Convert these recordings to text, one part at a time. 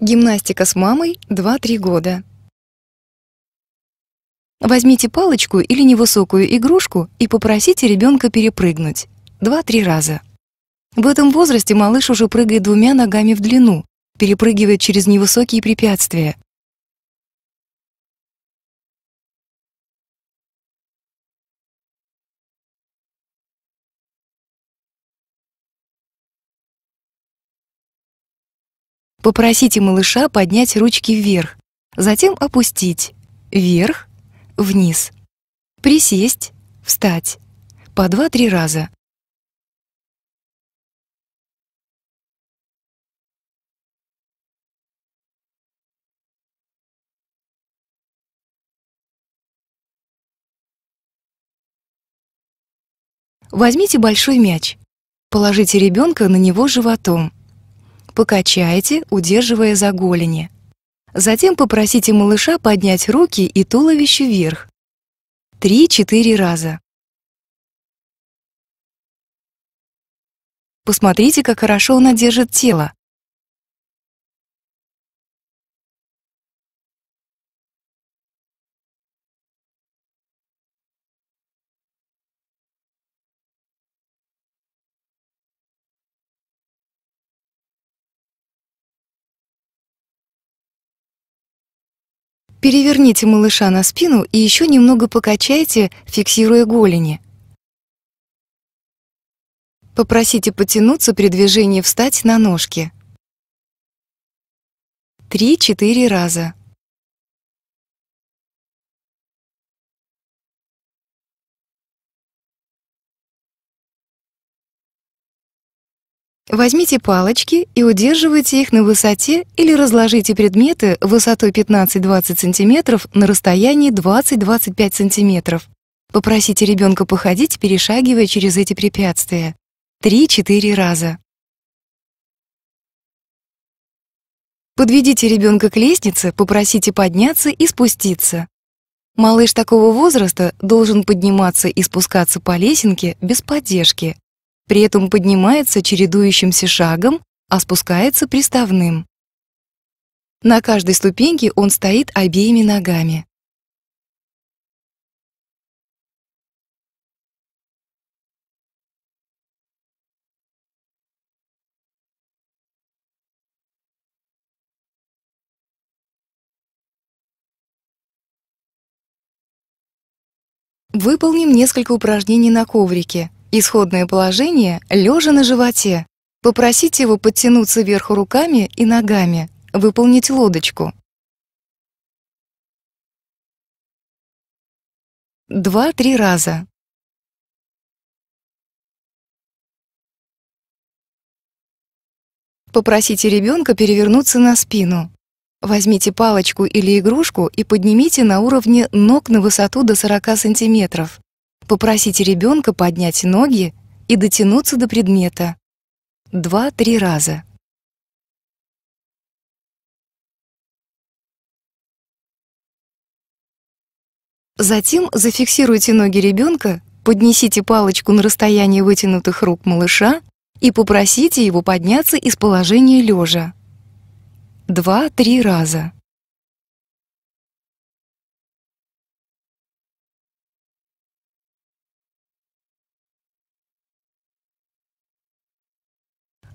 Гимнастика с мамой 2-3 года. Возьмите палочку или невысокую игрушку и попросите ребенка перепрыгнуть. 2-3 раза. В этом возрасте малыш уже прыгает двумя ногами в длину, перепрыгивает через невысокие препятствия. Попросите малыша поднять ручки вверх, затем опустить вверх, вниз. Присесть, встать. По 2-3 раза. Возьмите большой мяч. Положите ребенка на него животом покачайте, удерживая за голени. Затем попросите малыша поднять руки и туловище вверх. три-четыре раза. Посмотрите, как хорошо она держит тело. Переверните малыша на спину и еще немного покачайте, фиксируя голени. Попросите потянуться при движении встать на ножки. 3-4 раза. Возьмите палочки и удерживайте их на высоте или разложите предметы высотой 15-20 см на расстоянии 20-25 см. Попросите ребенка походить, перешагивая через эти препятствия. 3-4 раза. Подведите ребенка к лестнице, попросите подняться и спуститься. Малыш такого возраста должен подниматься и спускаться по лесенке без поддержки, при этом поднимается чередующимся шагом, а спускается приставным. На каждой ступеньке он стоит обеими ногами. Выполним несколько упражнений на коврике — Исходное положение — лежа на животе. Попросите его подтянуться вверх руками и ногами, выполнить лодочку. два-три раза. Попросите ребенка перевернуться на спину. Возьмите палочку или игрушку и поднимите на уровне ног на высоту до 40 сантиметров. Попросите ребенка поднять ноги и дотянуться до предмета. Два-три раза. Затем зафиксируйте ноги ребенка, поднесите палочку на расстояние вытянутых рук малыша и попросите его подняться из положения лежа. Два-три раза.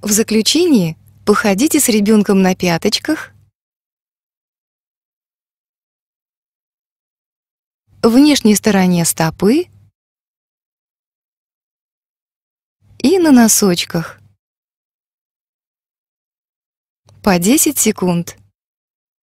В заключение походите с ребенком на пяточках. Внешней стороне стопы и на носочках. По 10 секунд.